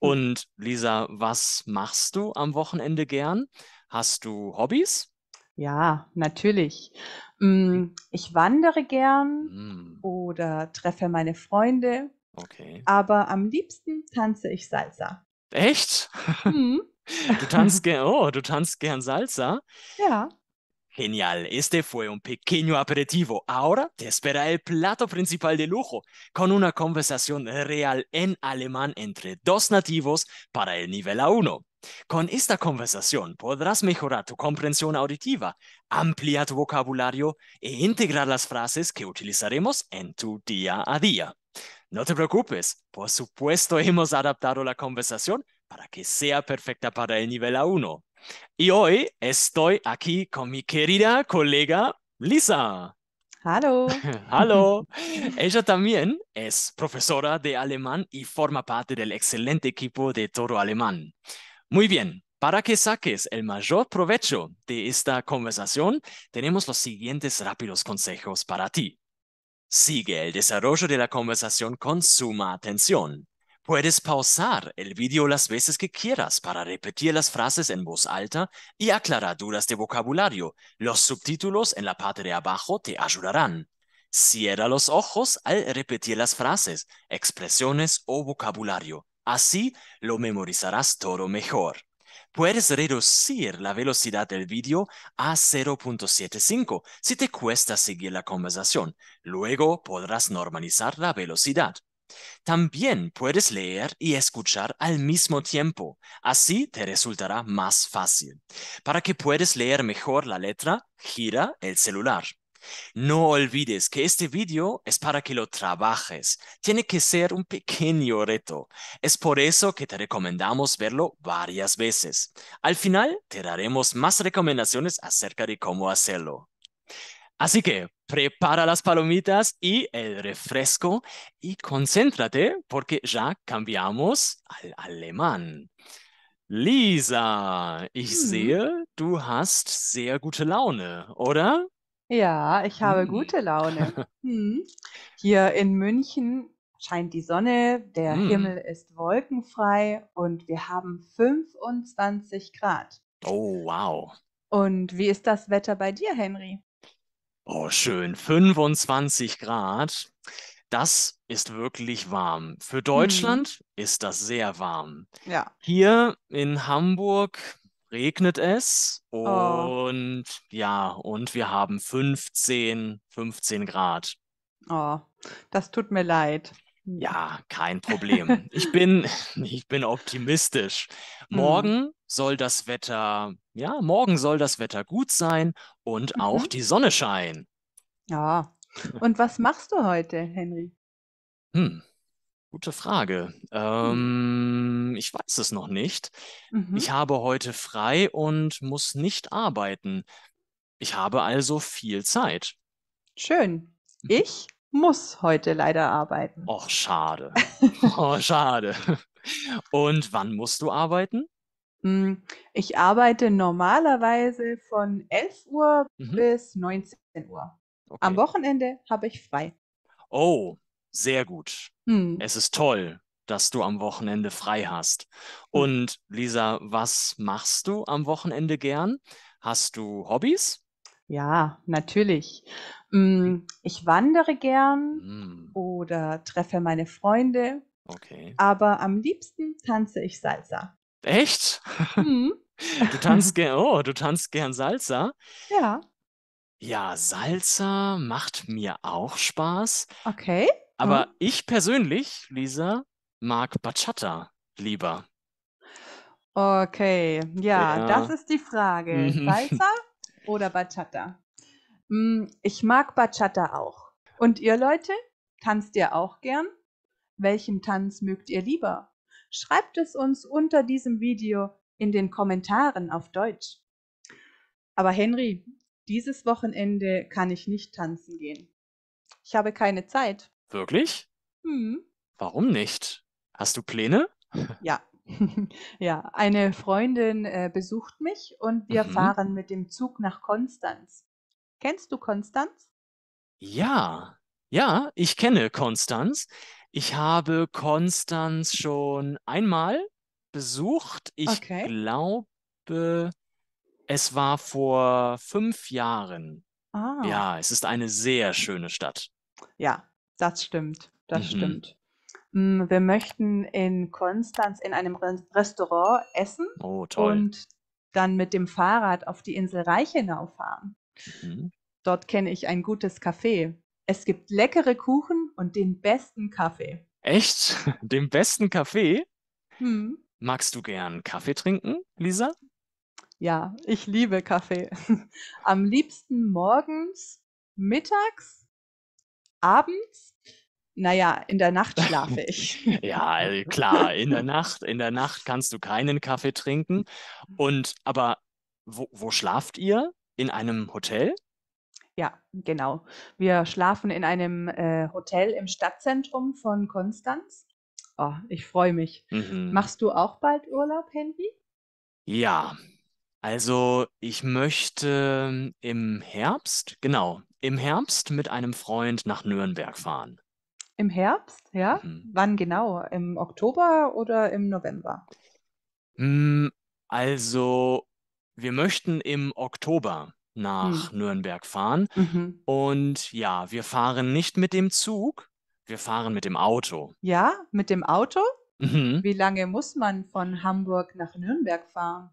Mhm. Und Lisa, was machst du am Wochenende gern? Hast du Hobbys? Ja, natürlich. Mm, mhm. Ich wandere gern mm. oder treffe meine Freunde. Okay. Aber am liebsten tanze ich Salsa. Echt? Mhm. Du tanzt gern, oh, du tanzt gern Salsa. Ja. Genial, este fue un pequeño aperitivo. Ahora te espera el plato principal de lujo, con una conversación real en alemán entre dos nativos para el nivel A1. Con esta conversación podrás mejorar tu comprensión auditiva, ampliar tu vocabulario e integrar las frases que utilizaremos en tu día a día. No te preocupes, por supuesto hemos adaptado la conversación para que sea perfecta para el nivel A1. Y hoy estoy aquí con mi querida colega Lisa. Hallo. Hallo. Ella también es profesora de alemán y forma parte del excelente equipo de Toro Alemán. Muy bien, para que saques el mayor provecho de esta conversación, tenemos los siguientes rápidos consejos para ti. Sigue el desarrollo de la conversación con suma atención. Puedes pausar el vídeo las veces que quieras para repetir las frases en voz alta y aclarar dudas de vocabulario. Los subtítulos en la parte de abajo te ayudarán. Cierra los ojos al repetir las frases, expresiones o vocabulario. Así lo memorizarás todo mejor. Puedes reducir la velocidad del vídeo a 0.75 si te cuesta seguir la conversación. Luego podrás normalizar la velocidad. También puedes leer y escuchar al mismo tiempo, así te resultará más fácil. Para que puedas leer mejor la letra, gira el celular. No olvides que este video es para que lo trabajes. Tiene que ser un pequeño reto. Es por eso que te recomendamos verlo varias veces. Al final te daremos más recomendaciones acerca de cómo hacerlo. Así que prepara las palomitas y el refresco y concéntrate porque ya cambiamos al alemán. Lisa, ich hm. sehe, du hast sehr gute Laune, oder? Ja, ich habe hm. gute Laune. Hm. Hier in München scheint die Sonne, der hm. Himmel ist wolkenfrei und wir haben 25 Grad. Oh, wow. Und wie ist das Wetter bei dir, Henry? Oh, schön. 25 Grad. Das ist wirklich warm. Für mhm. Deutschland mhm. ist das sehr warm. Ja. Hier in Hamburg regnet es oh. und oh. ja, und wir haben 15, 15 Grad. Oh, das tut mir leid. Hm. Ja, kein Problem. Ich bin, ich bin optimistisch. Hm. Morgen soll das Wetter, ja, morgen soll das Wetter gut sein und mhm. auch die Sonne scheinen. Ja. Und was machst du heute, Henry? Hm, gute Frage. Hm. Ähm, ich weiß es noch nicht. Mhm. Ich habe heute frei und muss nicht arbeiten. Ich habe also viel Zeit. Schön. Mhm. Ich muss heute leider arbeiten. Och, schade. oh, schade. Und wann musst du arbeiten? Mm, ich arbeite normalerweise von 11 Uhr mhm. bis 19 Uhr. Okay. Am Wochenende habe ich frei. Oh, sehr gut. Mhm. Es ist toll, dass du am Wochenende frei hast. Hm. Und Lisa, was machst du am Wochenende gern? Hast du Hobbys? Ja, natürlich. Mm, ich wandere gern Mm, oder treffe meine Freunde, okay. aber am liebsten tanze ich Salsa. Echt? Mhm. Du tanzt gern, oh, du tanzt gern Salsa? Ja, Ja, Salsa macht mir auch Spaß, okay. aber Mhm. ich persönlich, Lisa, mag Bachata lieber. Okay, ja, das ist die Frage. Mhm. Salsa? Oder Bachata. Mm, ich mag Bachata auch. Und ihr Leute, tanzt ihr auch gern? Welchen Tanz mögt ihr lieber? Schreibt es uns unter diesem Video in den Kommentaren auf Deutsch. Aber Henry, dieses Wochenende kann ich nicht tanzen gehen. Ich habe keine Zeit. Wirklich? Hm. Warum nicht? Hast du Pläne? Ja, Ja, eine Freundin, äh, besucht mich und wir Mhm. fahren mit dem Zug nach Konstanz. Kennst du Konstanz? Ja, ja, ich kenne Konstanz. Ich habe Konstanz schon einmal besucht. Ich Okay. glaube, es war vor fünf Jahren. Ah. Ja, es ist eine sehr schöne Stadt. Ja, das stimmt, das Mhm. stimmt. Mm, wir möchten in Konstanz in einem Restaurant essen oh, und dann mit dem Fahrrad auf die Insel Reichenau fahren. Mhm. Dort kenne ich ein gutes Café. Es gibt leckere Kuchen und den besten Kaffee. Echt? Den besten Kaffee? Hm. Magst du gern Kaffee trinken, Lisa? Ja, ich liebe Kaffee. Am liebsten morgens, mittags, abends naja, in der Nacht schlafe ich. ja, äh, klar, in der Nacht, in der Nacht kannst du keinen Kaffee trinken. Und aber wo, wo schlaft ihr? In einem Hotel? Ja, genau. Wir schlafen in einem äh, Hotel im Stadtzentrum von Konstanz. Oh, ich freue mich. Mhm. Machst du auch bald Urlaub, Henry? Ja, also ich möchte ähm, im Herbst, genau, im Herbst mit einem Freund nach Nürnberg fahren. Im Herbst, ja? Mhm. Wann genau? Im Oktober oder im November? Mm, also, wir möchten im Oktober nach Hm. Nürnberg fahren. Mhm. Und ja, wir fahren nicht mit dem Zug, wir fahren mit dem Auto. Ja, mit dem Auto? Mhm. Wie lange muss man von Hamburg nach Nürnberg fahren?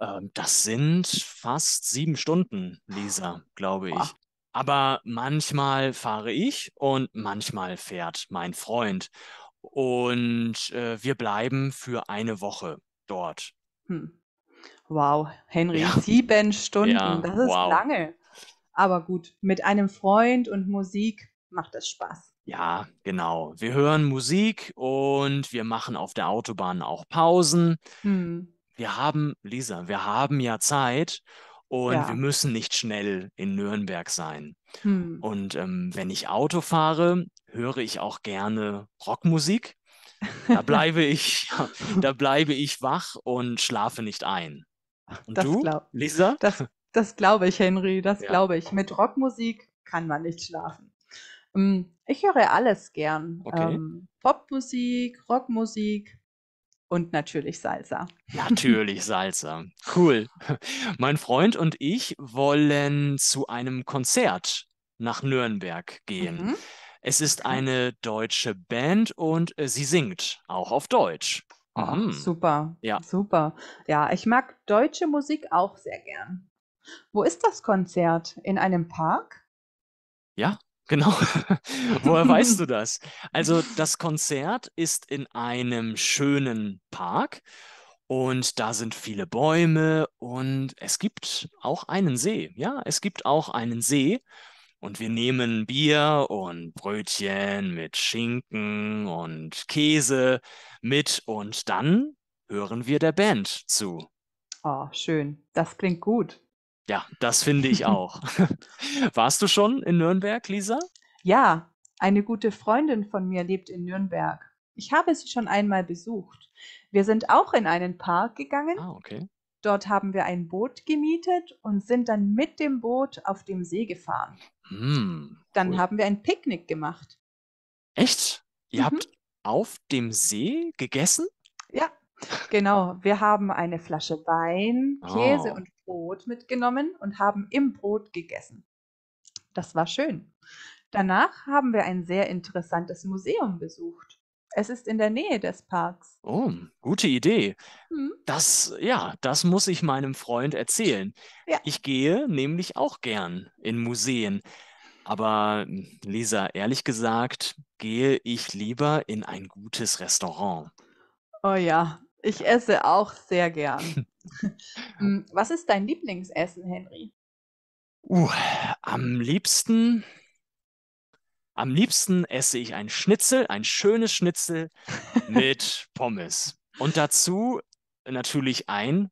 Ähm, das sind fast sieben Stunden, Lisa, glaube ich. Aber manchmal fahre ich und manchmal fährt mein Freund. Und äh, wir bleiben für eine Woche dort. Hm. Wow, Henry, ja. sieben Stunden, ja, das ist wow. lange. Aber gut, mit einem Freund und Musik macht es Spaß. Ja, genau. Wir hören Musik und wir machen auf der Autobahn auch Pausen. Hm. Wir haben, Lisa, wir haben ja Zeit und ja. wir müssen nicht schnell in Nürnberg sein. Hm. Und ähm, wenn ich Auto fahre, höre ich auch gerne Rockmusik. Da bleibe ich, da bleibe ich wach und schlafe nicht ein. Und das du, glaub, Lisa? Das, das glaube ich, Henry, das ja. glaube ich. Mit Rockmusik kann man nicht schlafen. Hm, ich höre alles gern. Okay. Ähm, Popmusik, Rockmusik, und natürlich Salsa. Natürlich Salsa. Cool. Mein Freund und ich wollen zu einem Konzert nach Nürnberg gehen. Mhm. Es ist eine deutsche Band und äh, sie singt auch auf Deutsch. Oh, mhm. super. Ja. Super. Ja, ich mag deutsche Musik auch sehr gern. Wo ist das Konzert? In einem Park? Ja, Genau. Woher weißt du das? Also das Konzert ist in einem schönen Park und da sind viele Bäume und es gibt auch einen See. Ja, es gibt auch einen See. Und wir nehmen Bier und Brötchen mit Schinken und Käse mit und dann hören wir der Band zu. Oh, schön. Das klingt gut. Ja, das finde ich auch. Warst du schon in Nürnberg, Lisa? Ja, eine gute Freundin von mir lebt in Nürnberg. Ich habe sie schon einmal besucht. Wir sind auch in einen Park gegangen. Ah, okay. Dort haben wir ein Boot gemietet und sind dann mit dem Boot auf dem See gefahren. Hm, dann cool. haben wir ein Picknick gemacht. Echt? Ihr mhm. habt auf dem See gegessen? Ja, genau. Wir haben eine Flasche Wein, oh. Käse oh. und Brot mitgenommen und haben im Brot gegessen. Das war schön. Danach haben wir ein sehr interessantes Museum besucht. Es ist in der Nähe des Parks. Oh, gute Idee. Hm? Das, ja, das muss ich meinem Freund erzählen. Ja. Ich gehe nämlich auch gern in Museen. Aber Lisa, ehrlich gesagt, gehe ich lieber in ein gutes Restaurant. Oh ja, ich esse auch sehr gern. Hm, was ist dein Lieblingsessen, Henry? Uh, am liebsten, am liebsten esse ich ein Schnitzel, ein schönes Schnitzel mit Pommes. Und dazu natürlich ein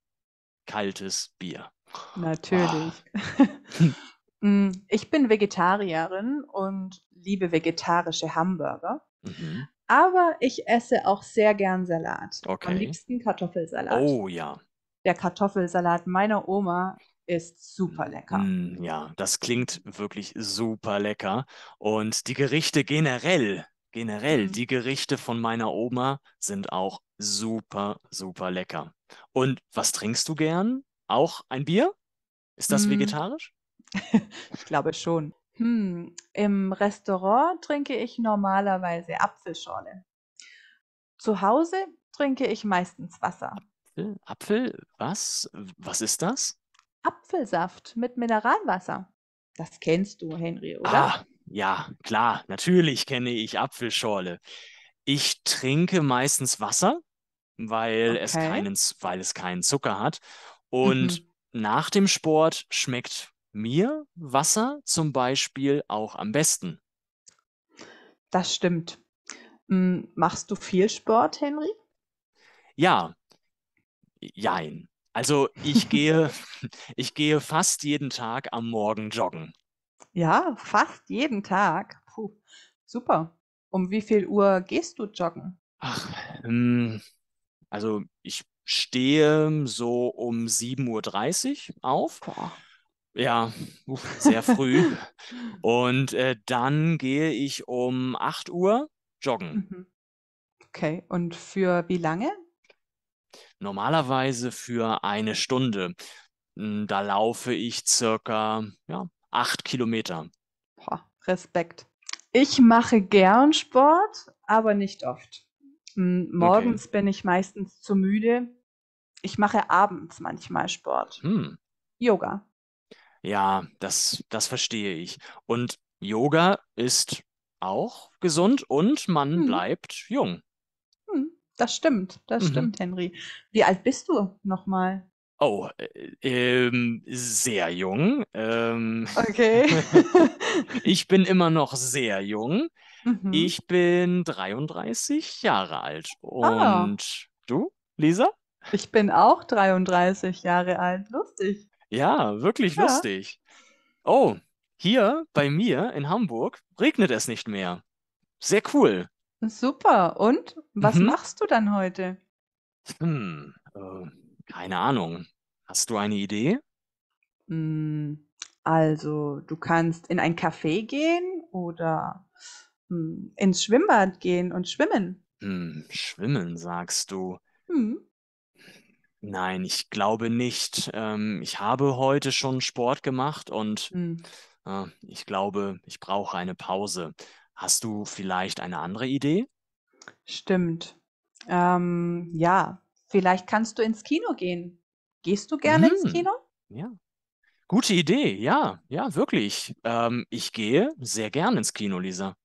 kaltes Bier. Natürlich. Ah. Hm, ich bin Vegetarierin und liebe vegetarische Hamburger. Mhm. Aber ich esse auch sehr gern Salat. Okay. Am liebsten Kartoffelsalat. Oh ja. Der Kartoffelsalat meiner Oma ist super lecker. Mm, ja, das klingt wirklich super lecker. Und die Gerichte generell, generell, mhm. die Gerichte von meiner Oma sind auch super, super lecker. Und was trinkst du gern? Auch ein Bier? Ist das mhm. vegetarisch? ich glaube schon. Hm, im Restaurant trinke ich normalerweise Apfelschorle. Zu Hause trinke ich meistens Wasser. Apfel? Apfel? Was? Was ist das? Apfelsaft mit Mineralwasser. Das kennst du, Henry, oder? Ah, ja, klar, natürlich kenne ich Apfelschorle. Ich trinke meistens Wasser, weil, okay. es, keinen, weil es keinen Zucker hat. Und mhm. nach dem Sport schmeckt mir Wasser zum Beispiel auch am besten. Das stimmt. Hm, machst du viel Sport, Henry? Ja, jein. Also ich gehe, ich gehe fast jeden Tag am Morgen joggen. Ja, fast jeden Tag. Puh, super. Um wie viel Uhr gehst du joggen? Ach, ähm, also ich stehe so um 7.30 Uhr auf. Boah. Ja, sehr früh. und äh, dann gehe ich um 8 Uhr joggen. Mhm. Okay, und für wie lange? Normalerweise für eine Stunde. Hm, da laufe ich circa ja, acht Kilometer. Boah, Respekt. Ich mache gern Sport, aber nicht oft. Hm, morgens okay. bin ich meistens zu müde. Ich mache abends manchmal Sport. Hm. Yoga. Ja, das, das verstehe ich. Und Yoga ist auch gesund und man hm. bleibt jung. Hm, das stimmt, das mhm. stimmt, Henry. Wie alt bist du nochmal? Oh, äh, ähm, sehr jung. Ähm, okay. ich bin immer noch sehr jung. Mhm. Ich bin 33 Jahre alt. Ah. Und ah. du, Lisa? Ich bin auch 33 Jahre alt. Lustig. Ja, wirklich ja. lustig. Oh, hier bei mir in Hamburg regnet es nicht mehr. Sehr cool. Super. Und was mhm. machst du dann heute? Hm, äh, keine Ahnung. Hast du eine Idee? Hm, also, du kannst in ein Café gehen oder hm, ins Schwimmbad gehen und schwimmen. Hm, schwimmen, sagst du. Hm. Nein, ich glaube nicht. Ähm, ich habe heute schon Sport gemacht und Hm. äh, ich glaube, ich brauche eine Pause. Hast du vielleicht eine andere Idee? Stimmt. Ähm, ja, vielleicht kannst du ins Kino gehen. Gehst du gerne ins mhm. Kino? Ja. Gute Idee, ja, ja, wirklich. Ähm, ich gehe sehr gern ins Kino, Lisa.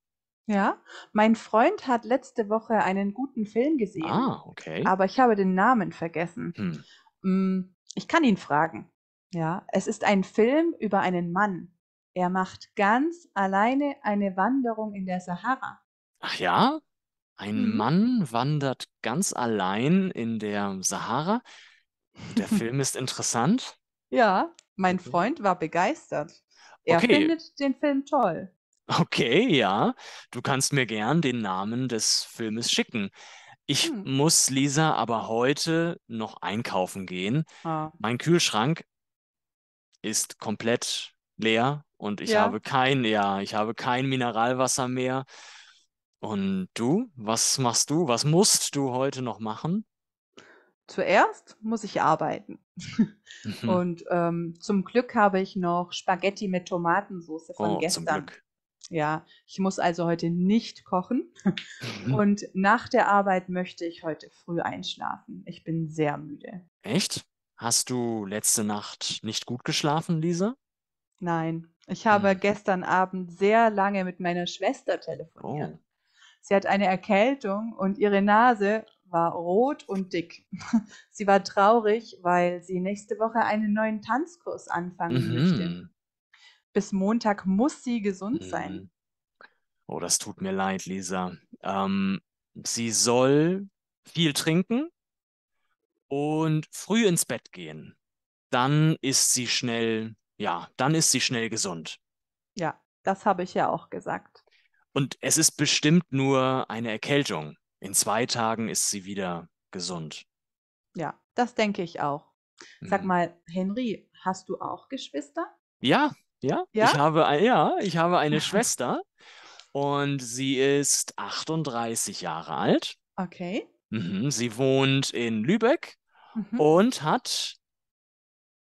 Ja, mein Freund hat letzte Woche einen guten Film gesehen, Ah, okay. aber ich habe den Namen vergessen. Hm. Mm, ich kann ihn fragen. Ja, es ist ein Film über einen Mann. Er macht ganz alleine eine Wanderung in der Sahara. Ach ja? Ein Mhm. Mann wandert ganz allein in der Sahara. Der Film ist interessant. Ja, mein Okay. Mhm. Freund war begeistert. Er Okay, findet den Film toll. Okay, ja, du kannst mir gern den Namen des Filmes schicken. Ich Hm. muss, Lisa, aber heute noch einkaufen gehen. Ah. Mein Kühlschrank ist komplett leer und ich Ja. habe kein, ja, ich habe kein Mineralwasser mehr. Und du, was machst du? Was musst du heute noch machen? Zuerst muss ich arbeiten. Und ähm, zum Glück habe ich noch Spaghetti mit Tomatensoße von Oh, zum Glück. Ja, ich muss also heute nicht kochen mhm. und nach der Arbeit möchte ich heute früh einschlafen. Ich bin sehr müde. Echt? Hast du letzte Nacht nicht gut geschlafen, Lisa? Nein, ich hm. habe hm. gestern Abend sehr lange mit meiner Schwester telefoniert. Oh. Sie hat eine Erkältung und ihre Nase war rot und dick. sie war traurig, weil sie nächste Woche einen neuen Tanzkurs anfangen mhm. möchte bis Montag muss sie gesund sein. Mhm. Oh, das tut mir leid, Lisa. Ähm, sie soll viel trinken und früh ins Bett gehen. Dann ist sie schnell, ja, dann ist sie schnell gesund. Ja, das habe ich ja auch gesagt. Und es ist bestimmt nur eine Erkältung. In zwei Tagen ist sie wieder gesund. Ja, das denke ich auch. Sag mhm. mal, Henry, hast du auch Geschwister? Ja, ja, ja? Ich, habe, ja ich habe eine Schwester und sie ist 38 Jahre alt. Okay. Mhm, sie wohnt in Lübeck mhm. und hat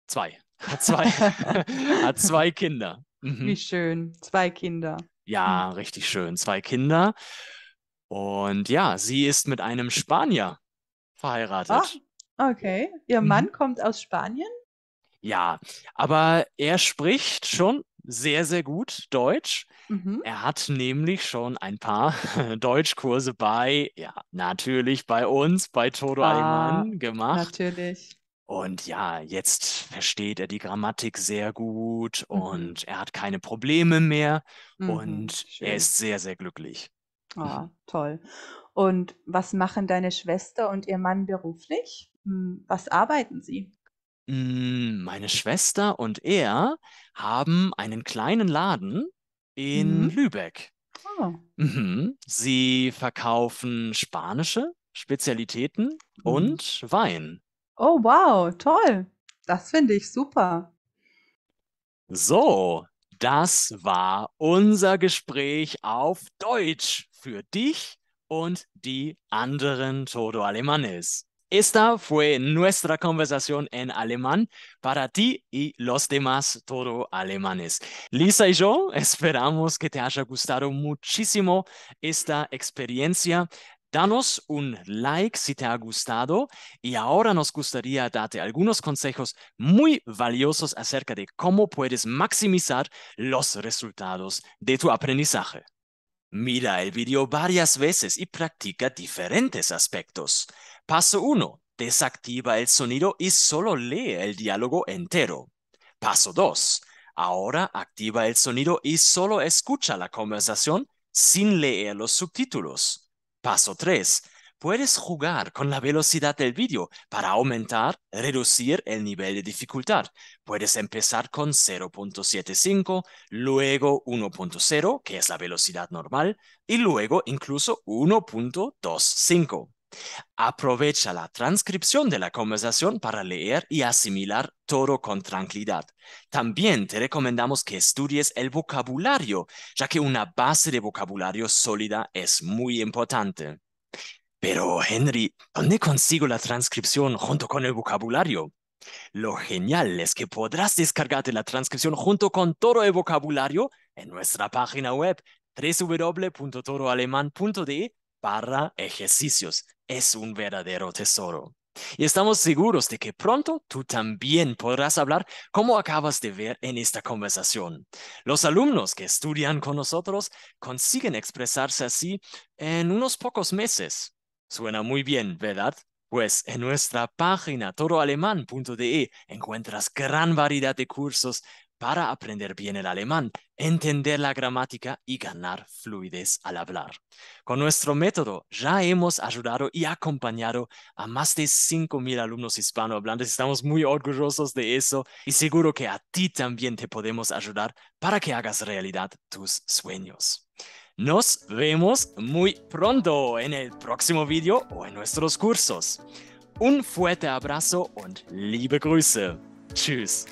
zwei. Hat zwei, hat zwei Kinder. Mhm. Wie schön, zwei Kinder. Ja, hm. richtig schön, zwei Kinder. Und ja, sie ist mit einem Spanier verheiratet. Ach, okay. Ihr mhm. Mann kommt aus Spanien? Ja, aber er spricht schon sehr, sehr gut Deutsch. Mhm. Er hat nämlich schon ein paar Deutschkurse bei, ja, natürlich bei uns, bei Todo ah, Ayman gemacht. Natürlich. Und ja, jetzt versteht er die Grammatik sehr gut mhm. und er hat keine Probleme mehr mhm, und schön. er ist sehr, sehr glücklich. Ah, mhm. toll. Und was machen deine Schwester und ihr Mann beruflich? Hm, was arbeiten sie? Hm, meine Schwester und er haben einen kleinen Laden in mhm. Lübeck. Oh. Mhm. Sie verkaufen spanische Spezialitäten mhm. und Wein. Oh, wow, toll. Das finde ich super. So, das war unser Gespräch auf Deutsch für dich und die anderen Todo Alemannis. Esta fue nuestra conversación en alemán para ti y los demás todo alemanes. Lisa y yo esperamos que te haya gustado muchísimo esta experiencia. Danos un like si te ha gustado y ahora nos gustaría darte algunos consejos muy valiosos acerca de cómo puedes maximizar los resultados de tu aprendizaje. Mira el video varias veces y practica diferentes aspectos. Paso 1. Desactiva el sonido y solo lee el diálogo entero. Paso 2. Ahora activa el sonido y solo escucha la conversación sin leer los subtítulos. Paso 3. Puedes jugar con la velocidad del vídeo para aumentar, reducir el nivel de dificultad. Puedes empezar con 0.75, luego 1.0, que es la velocidad normal, y luego incluso 1.25. Aprovecha la transcripción de la conversación para leer y asimilar todo con tranquilidad. También te recomendamos que estudies el vocabulario, ya que una base de vocabulario sólida es muy importante. Pero, Henry, ¿dónde consigo la transcripción junto con el vocabulario? Lo genial es que podrás descargarte la transcripción junto con todo el vocabulario en nuestra página web www.toroalemán.de barra ejercicios. Es un verdadero tesoro. Y estamos seguros de que pronto tú también podrás hablar como acabas de ver en esta conversación. Los alumnos que estudian con nosotros consiguen expresarse así en unos pocos meses. Suena muy bien, ¿verdad? Pues en nuestra página toroalemán.de e encuentras gran variedad de cursos para aprender bien el alemán, entender la gramática y ganar fluidez al hablar. Con nuestro método ya hemos ayudado y acompañado a más de 5.000 alumnos hispanohablantes. Estamos muy orgullosos de eso y seguro que a ti también te podemos ayudar para que hagas realidad tus sueños. Nos vemos muy pronto en el próximo video o en nuestros cursos. Un fuerte abrazo und liebe Grüße. Tschüss.